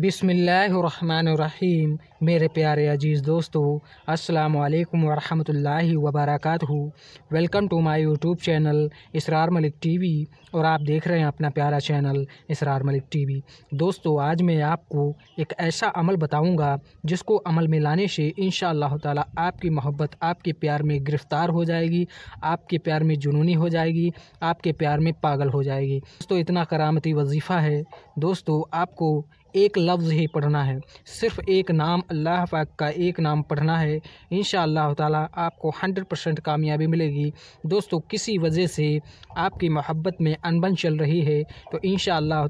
बिसमीम मेरे प्यारे अजीज़ दोस्तों अस्सलाम वालेकुम वरहमतुल्लाहि वबरकatuhu welcome to my YouTube channel Israr Malik TV और आप देख रहे हैं अपना प्यारा चैनल इसरार मलिक टीवी दोस्तों आज मैं आपको एक ऐसा अमल बताऊंगा जिसको अमल में लाने से इन ताला आपकी मोहब्बत आपके प्यार में गिरफ़्तार हो जाएगी आपके प्यार में जुनूनी हो जाएगी आपके प्यार में पागल हो जाएगी दोस्तों इतना करामती वजीफ़ा है दोस्तों आपको एक लफ्ज़ ही पढ़ना है सिर्फ एक नाम अल्लाह पाक का एक नाम पढ़ना है इन ताला आपको हंड्रेड परसेंट कामयाबी मिलेगी दोस्तों किसी वजह से आपकी मोहब्बत में अनबन चल रही है तो इन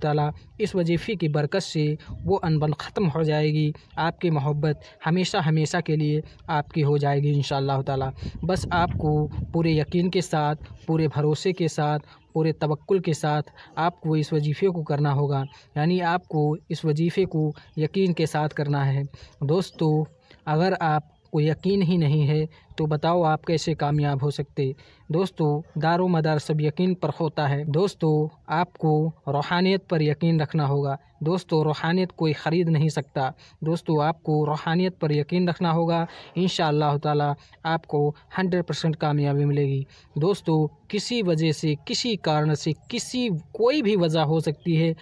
ताला इस वजीफ़े की बरकत से वो अनबन ख़त्म हो जाएगी आपकी मोहब्बत हमेशा हमेशा के लिए आपकी हो जाएगी इन ताला बस आपको पूरे यकीन के साथ पूरे भरोसे के साथ पूरे तवक्ल के साथ आपको इस वजीफ़े को करना होगा यानी आपको इस वजीफ़े को यकीन के साथ करना है दोस्तों अगर आप आपको यकीन ही नहीं है तो बताओ आप कैसे कामयाब हो सकते दोस्तों दारो मदार सब यकीन पर होता है दोस्तों आपको रूहानियत पर यकीन रखना होगा दोस्तों रूहानियत कोई ख़रीद नहीं सकता दोस्तों आपको रूहानियत पर यकीन रखना होगा इन शह आपको हंड्रेड परसेंट कामयाबी मिलेगी दोस्तों किसी वजह से किसी कारण से किसी कोई भी वजह हो सकती है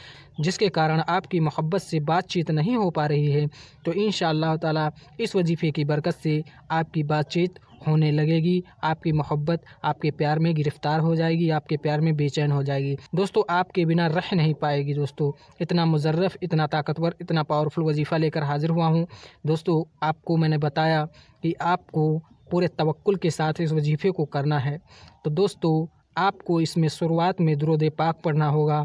जिसके कारण आपकी मोहब्बत से बातचीत नहीं हो पा रही है तो इन ताला इस वजीफ़े की बरकत से आपकी बातचीत होने लगेगी आपकी मोहब्बत आपके प्यार में गिरफ्तार हो जाएगी आपके प्यार में बेचैन हो जाएगी दोस्तों आपके बिना रह नहीं पाएगी दोस्तों इतना मुजर्रफ इतना ताकतवर इतना पावरफुल वजीफ़ा लेकर हाज़िर हुआ हूँ दोस्तों आपको मैंने बताया कि आपको पूरे तवक्ल के साथ इस वजीफ़े को करना है तो दोस्तों आपको इसमें शुरुआत में दुरुद पाक पढ़ना होगा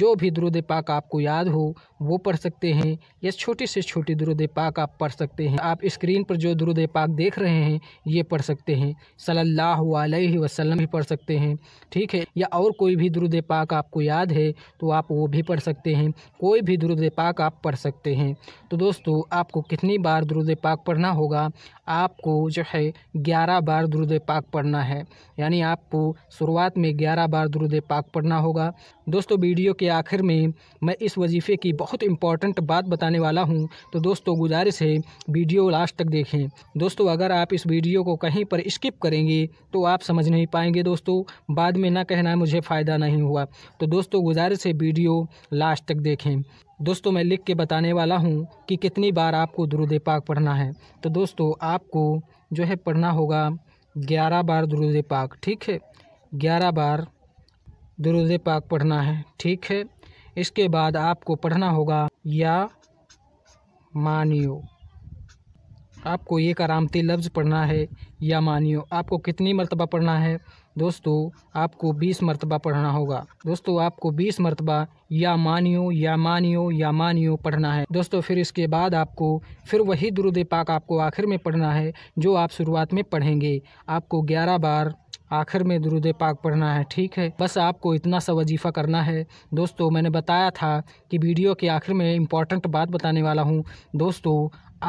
जो भी दुरुद पाक आपको याद हो वो पढ़ सकते हैं या छोटी से छोटी दुरुद पाक आप पढ़ सकते हैं आप स्क्रीन पर जो दुरुद पाक देख रहे हैं ये पढ़ सकते हैं सल्लल्लाहु अलैहि वसल्लम भी पढ़ सकते हैं ठीक है या और कोई भी दुरुद पाक आपको याद है तो आप वो भी पढ़ सकते हैं कोई भी दुरुद पाक आप पढ़ सकते हैं तो दोस्तों आपको कितनी बार दुरुद पाक पढ़ना होगा आपको जो है ग्यारह बार दुरुद पाक पढ़ना है यानी आपको शुरुआत में ग्यारह बार दुरुद पाक पढ़ना होगा दोस्तों वीडियो के आखिर में मैं इस वजीफ़े की बहुत इंपॉर्टेंट बात बताने वाला हूं तो दोस्तों गुजारिश है वीडियो लास्ट तक देखें दोस्तों अगर आप इस वीडियो को कहीं पर स्किप करेंगे तो आप समझ नहीं पाएंगे दोस्तों बाद में ना कहना मुझे फ़ायदा नहीं हुआ तो दोस्तों गुजारिश है वीडियो लास्ट तक देखें दोस्तों मैं लिख के बताने वाला हूँ कि कितनी बार आपको दुरुद पाक पढ़ना है तो दोस्तों आपको जो है पढ़ना होगा ग्यारह बार दुरुद पाक ठीक है ग्यारह बार दुरुद पाक पढ़ना है ठीक है इसके बाद आपको पढ़ना होगा या मानियो आपको ये करामती लफ्ज़ पढ़ना है या मानियो आपको कितनी मरतबा पढ़ना है दोस्तों आपको 20 मरतबा पढ़ना होगा दोस्तों आपको 20 मरतबा या मानियो या मानियो या मानियो पढ़ना है दोस्तों फिर इसके बाद आपको फिर वही दुरुद पाक आपको आखिर में पढ़ना है जो आप शुरुआत में पढ़ेंगे आपको 11 बार आखिर में दुरुद पाक पढ़ना है ठीक है बस आपको इतना सा वजीफ़ा करना है दोस्तों मैंने बताया था कि वीडियो के आखिर में इम्पॉर्टेंट बात बताने वाला हूँ दोस्तों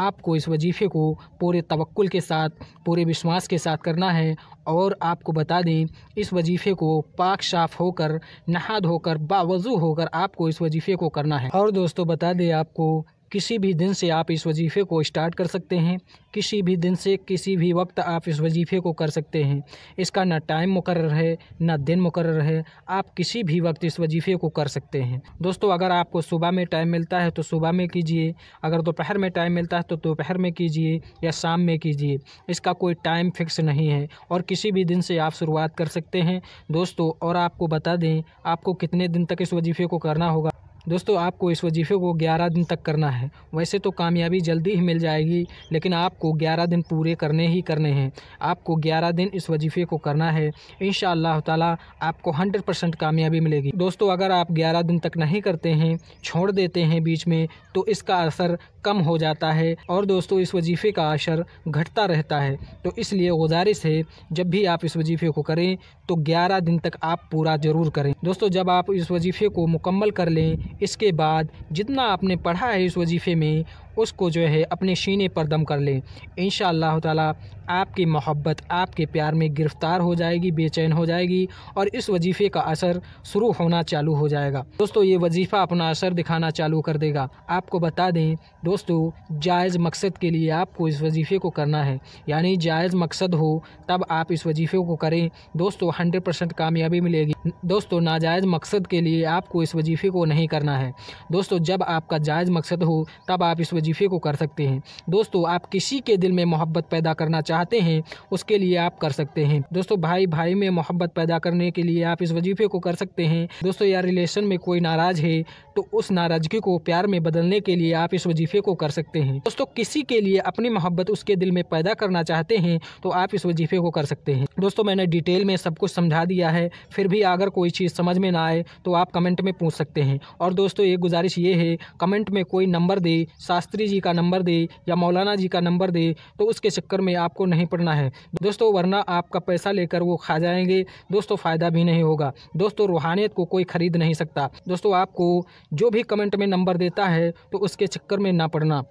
आपको इस वजीफ़े को पूरे तवक्ल के साथ पूरे विश्वास के साथ करना है और आपको बता दें इस वजीफ़े को पाक साफ होकर नहाद होकर बावजू होकर आपको इस वजीफ़े को करना है और दोस्तों बता दें आपको किसी भी दिन से आप इस वजीफ़े को स्टार्ट कर सकते हैं किसी भी दिन से किसी भी वक्त आप इस वजीफ़े को कर सकते हैं इसका ना टाइम मुकर है ना दिन मुकर है आप किसी भी वक्त इस वजीफ़े को कर सकते हैं दोस्तों अगर आपको सुबह में टाइम मिलता है तो सुबह में कीजिए अगर दोपहर में टाइम मिलता है तो दोपहर में कीजिए या शाम में कीजिए इसका कोई टाइम फिक्स नहीं है और किसी भी दिन से आप शुरुआत कर सकते हैं दोस्तों और आपको बता दें आपको कितने दिन तक इस वजीफ़े को करना होगा दोस्तों आपको इस वजीफ़े को 11 दिन तक करना है वैसे तो कामयाबी जल्दी ही मिल जाएगी लेकिन आपको 11 दिन पूरे करने ही करने हैं आपको 11 दिन इस वजीफ़े को करना है इन ताला आपको 100 परसेंट कामयाबी मिलेगी दोस्तों अगर आप 11 दिन तक नहीं करते हैं छोड़ देते हैं बीच में तो इसका असर कम हो जाता है और दोस्तों इस वजीफ़े का असर घटता रहता है तो इसलिए गुजारिश है जब भी आप इस वजीफ़े को करें तो 11 दिन तक आप पूरा ज़रूर करें दोस्तों जब आप इस वजीफ़े को मुकम्मल कर लें इसके बाद जितना आपने पढ़ा है इस वजीफ़े में उसको जो है अपने सीने पर दम कर लें इन ताला आपकी मोहब्बत आपके प्यार में गिरफ़्तार हो जाएगी बेचैन हो जाएगी और इस वजीफ़े का असर शुरू होना चालू हो जाएगा दोस्तों ये वजीफ़ा अपना असर दिखाना चालू कर देगा आपको बता दें दोस्तों जायज़ मकसद के लिए आपको इस वजीफ़े को करना है यानी जायज़ मकसद हो तब आप इस वजीफ़े को करें दोस्तों हंड्रेड परसेंट कामयाबी मिलेगी दोस्तों नाजायज़ मकसद के लिए आपको इस वजीफ़े को नहीं करना है दोस्तों जब आपका जायज़ मकसद हो तब आप इस वजीफ़े को कर सकते हैं दोस्तों आप किसी के दिल में मोहब्बत पैदा करना चाहते हैं उसके लिए आप कर सकते हैं दोस्तों भाई भाई में मोहब्बत पैदा करने के लिए आप इस वजीफ़े को कर सकते हैं दोस्तों या रिलेशन में कोई नाराज़ है तो उस नाराज़गी को प्यार में बदलने के लिए आप इस वजीफ़े को कर सकते हैं दोस्तों किसी के लिए अपनी मोहब्बत उसके दिल में पैदा करना चाहते हैं तो आप इस वजीफ़े को कर सकते हैं दोस्तों मैंने डिटेल में सब कुछ समझा दिया है फिर भी अगर कोई चीज़ समझ में ना आए तो आप कमेंट में पूछ सकते हैं और दोस्तों एक गुजारिश ये है कमेंट में कोई नंबर दे शास्त्र शास्त्री जी का नंबर दे या मौलाना जी का नंबर दे तो उसके चक्कर में आपको नहीं पड़ना है दोस्तों वरना आपका पैसा लेकर वो खा जाएंगे दोस्तों फ़ायदा भी नहीं होगा दोस्तों रूहानियत को कोई ख़रीद नहीं सकता दोस्तों आपको जो भी कमेंट में नंबर देता है तो उसके चक्कर में ना पढ़ना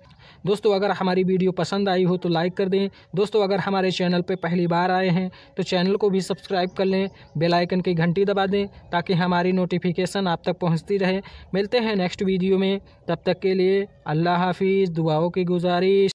दोस्तों अगर हमारी वीडियो पसंद आई हो तो लाइक कर दें दोस्तों अगर हमारे चैनल पर पहली बार आए हैं तो चैनल को भी सब्सक्राइब कर लें बेलाइकन की घंटी दबा दें ताकि हमारी नोटिफिकेशन आप तक पहुँचती रहे मिलते हैं नेक्स्ट वीडियो में तब तक के लिए अल्लाह हाफि गुजारिश दुआओं की गुजारिश